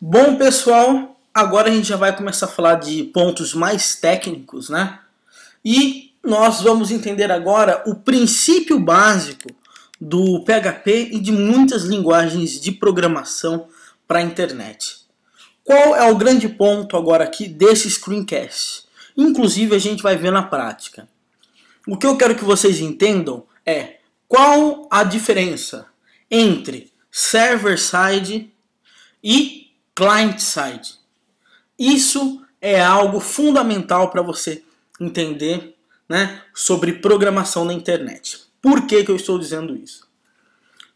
Bom, pessoal, agora a gente já vai começar a falar de pontos mais técnicos, né? E nós vamos entender agora o princípio básico do PHP e de muitas linguagens de programação para a internet. Qual é o grande ponto agora aqui desse screencast? Inclusive a gente vai ver na prática. O que eu quero que vocês entendam é qual a diferença entre server-side e client side. Isso é algo fundamental para você entender né, sobre programação na internet. Por que, que eu estou dizendo isso?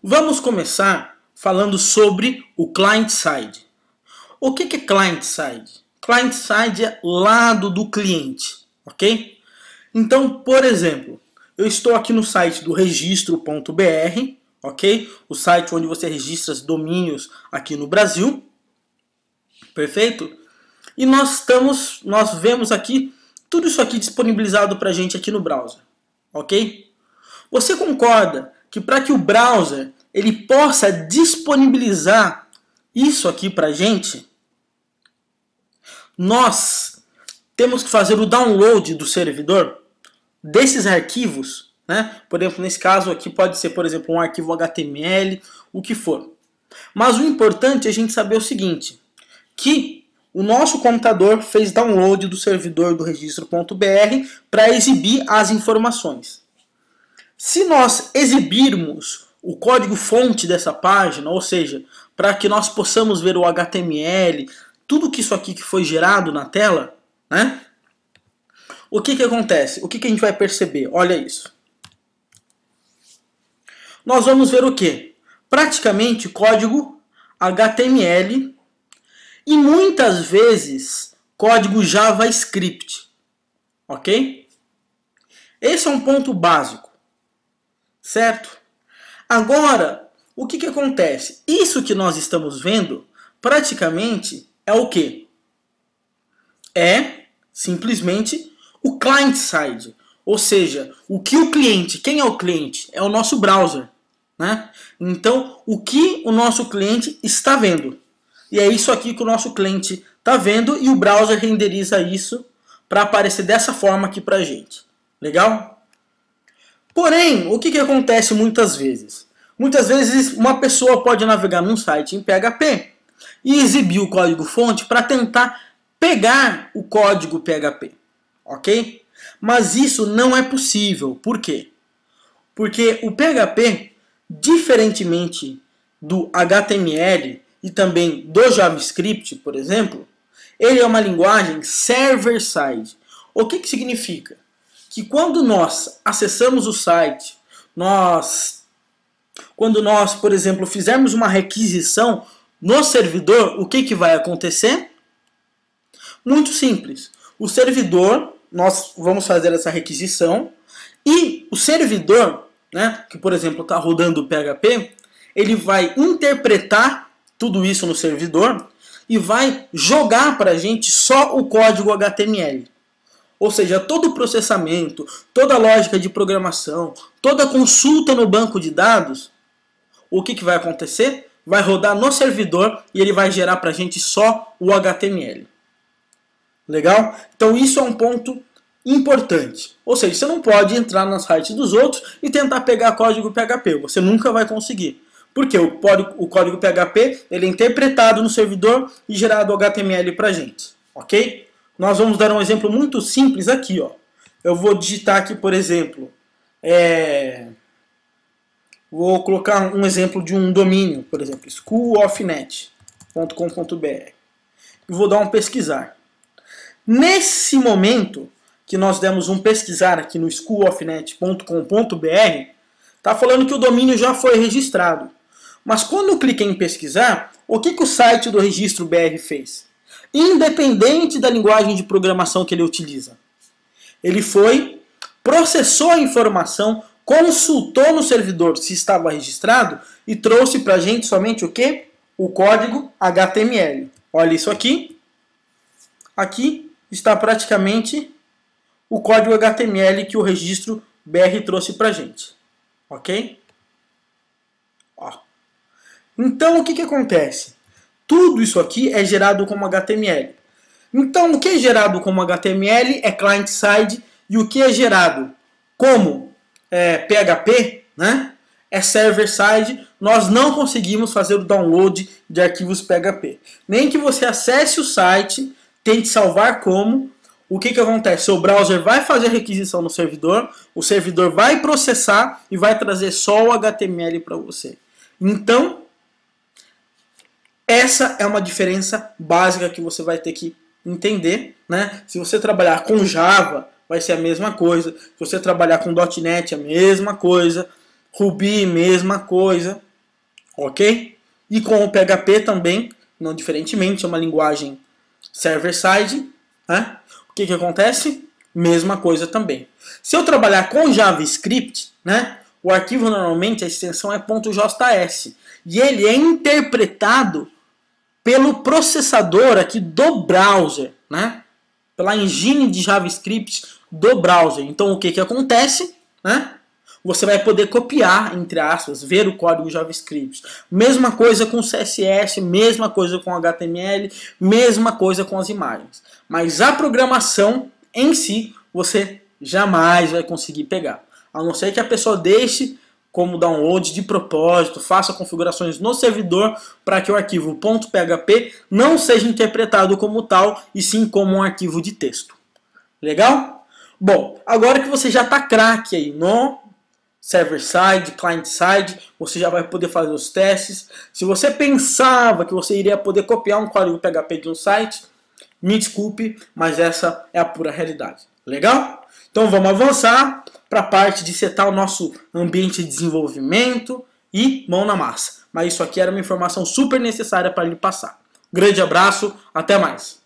Vamos começar falando sobre o client side. O que, que é client side? Client side é lado do cliente, ok? Então, por exemplo, eu estou aqui no site do registro.br, ok? O site onde você registra os domínios aqui no Brasil. Perfeito? E nós estamos, nós vemos aqui tudo isso aqui disponibilizado para a gente aqui no browser, ok? Você concorda que para que o browser ele possa disponibilizar isso aqui para a gente, nós temos que fazer o download do servidor desses arquivos, né? Por exemplo, nesse caso aqui pode ser, por exemplo, um arquivo HTML, o que for. Mas o importante é a gente saber o seguinte, que o nosso computador fez download do servidor do registro.br para exibir as informações. Se nós exibirmos o código-fonte dessa página, ou seja, para que nós possamos ver o HTML, tudo que isso aqui que foi gerado na tela, né? O que, que acontece? O que, que a gente vai perceber? Olha isso. Nós vamos ver o que? Praticamente código HTML e muitas vezes código JavaScript, ok? Esse é um ponto básico, certo? Agora, o que, que acontece? Isso que nós estamos vendo, praticamente, é o que? É, simplesmente, o client-side, ou seja, o que o cliente, quem é o cliente? É o nosso browser, né? Então, o que o nosso cliente está vendo? E é isso aqui que o nosso cliente está vendo e o browser renderiza isso para aparecer dessa forma aqui para a gente. Legal? Porém, o que, que acontece muitas vezes? Muitas vezes uma pessoa pode navegar num site em PHP e exibir o código fonte para tentar pegar o código PHP, ok? Mas isso não é possível. Por quê? Porque o PHP, diferentemente do HTML, e também do JavaScript, por exemplo, ele é uma linguagem server-side. O que, que significa? Que quando nós acessamos o site, nós, quando nós, por exemplo, fizermos uma requisição no servidor, o que, que vai acontecer? Muito simples. O servidor, nós vamos fazer essa requisição, e o servidor, né, que por exemplo está rodando o PHP, ele vai interpretar tudo isso no servidor e vai jogar para a gente só o código HTML. Ou seja, todo o processamento, toda a lógica de programação, toda a consulta no banco de dados, o que, que vai acontecer? Vai rodar no servidor e ele vai gerar para a gente só o HTML. Legal? Então isso é um ponto importante. Ou seja, você não pode entrar nas sites dos outros e tentar pegar código PHP. Você nunca vai conseguir. Porque o código, o código PHP ele é interpretado no servidor e gerado HTML para gente, ok? Nós vamos dar um exemplo muito simples aqui, ó. Eu vou digitar aqui, por exemplo, é... vou colocar um exemplo de um domínio, por exemplo, schoolofnet.com.br. E vou dar um pesquisar. Nesse momento que nós demos um pesquisar aqui no schoolofnet.com.br, está falando que o domínio já foi registrado. Mas quando eu cliquei em pesquisar, o que, que o site do registro BR fez? Independente da linguagem de programação que ele utiliza. Ele foi, processou a informação, consultou no servidor se estava registrado e trouxe para a gente somente o que? O código HTML. Olha isso aqui. Aqui está praticamente o código HTML que o registro BR trouxe para a gente. Ok? Então o que, que acontece? Tudo isso aqui é gerado como HTML. Então o que é gerado como HTML é client-side e o que é gerado como é, PHP né, é server-side. Nós não conseguimos fazer o download de arquivos PHP. Nem que você acesse o site, tente salvar como, o que, que acontece? Seu browser vai fazer a requisição no servidor, o servidor vai processar e vai trazer só o HTML para você. Então, essa é uma diferença básica que você vai ter que entender. Né? Se você trabalhar com Java, vai ser a mesma coisa. Se você trabalhar com .NET, é a mesma coisa. Ruby, mesma coisa. Ok? E com o PHP também, não diferentemente, é uma linguagem server-side. Né? O que, que acontece? Mesma coisa também. Se eu trabalhar com JavaScript, né, o arquivo normalmente a extensão é .js e ele é interpretado pelo processador aqui do browser, né? Pela engine de JavaScript do browser. Então o que, que acontece, né? Você vai poder copiar, entre aspas, ver o código JavaScript. Mesma coisa com CSS, mesma coisa com HTML, mesma coisa com as imagens. Mas a programação em si, você jamais vai conseguir pegar. A não ser que a pessoa deixe como download de propósito, faça configurações no servidor para que o arquivo .php não seja interpretado como tal e sim como um arquivo de texto. Legal? Bom, agora que você já está craque aí no server-side, client-side, você já vai poder fazer os testes. Se você pensava que você iria poder copiar um código PHP de um site, me desculpe, mas essa é a pura realidade. Legal? Então vamos avançar para a parte de setar o nosso ambiente de desenvolvimento e mão na massa. Mas isso aqui era uma informação super necessária para lhe passar. Grande abraço, até mais!